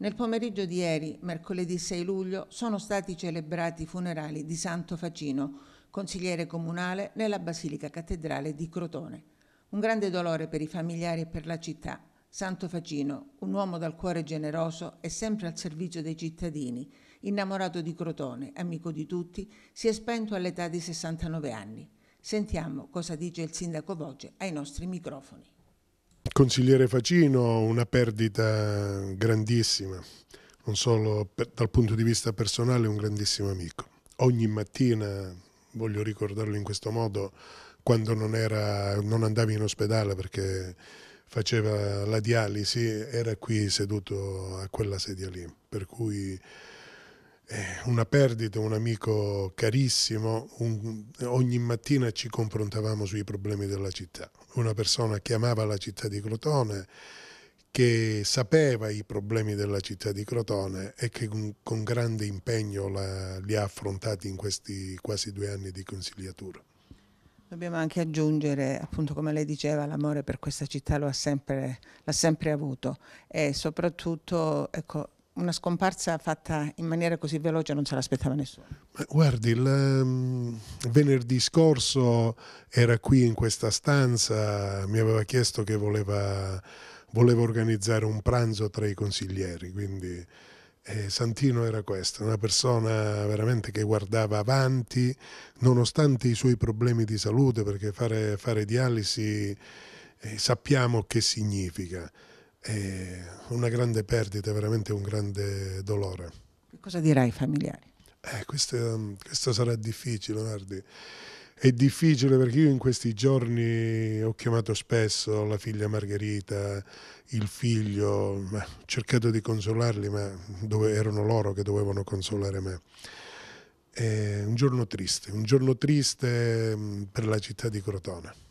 Nel pomeriggio di ieri, mercoledì 6 luglio, sono stati celebrati i funerali di Santo Facino, consigliere comunale nella Basilica Cattedrale di Crotone. Un grande dolore per i familiari e per la città. Santo Facino, un uomo dal cuore generoso e sempre al servizio dei cittadini, innamorato di Crotone, amico di tutti, si è spento all'età di 69 anni. Sentiamo cosa dice il sindaco Voce ai nostri microfoni. Consigliere Facino, una perdita grandissima, non solo per, dal punto di vista personale, un grandissimo amico. Ogni mattina, voglio ricordarlo in questo modo, quando non, era, non andava in ospedale perché faceva la dialisi, era qui seduto a quella sedia lì, per cui eh, una perdita, un amico carissimo, un, ogni mattina ci confrontavamo sui problemi della città. Una persona che amava la città di Crotone, che sapeva i problemi della città di Crotone e che con, con grande impegno la, li ha affrontati in questi quasi due anni di consigliatura. Dobbiamo anche aggiungere, appunto come lei diceva, l'amore per questa città l'ha sempre, sempre, avuto e soprattutto ecco, una scomparsa fatta in maniera così veloce non se l'aspettava nessuno. guardi, il, ehm, venerdì scorso era qui in questa stanza, mi aveva chiesto che voleva, voleva organizzare un pranzo tra i consiglieri, quindi eh, Santino era questo, una persona veramente che guardava avanti, nonostante i suoi problemi di salute, perché fare, fare dialisi eh, sappiamo che significa. Eh, una grande perdita, veramente un grande dolore. Che cosa dirai ai familiari? Eh, questo, ehm, questo sarà difficile, guardi. È difficile perché io in questi giorni ho chiamato spesso la figlia Margherita, il figlio, ho cercato di consolarli, ma dove, erano loro che dovevano consolare me. È eh, un giorno triste, un giorno triste mm, per la città di Crotone.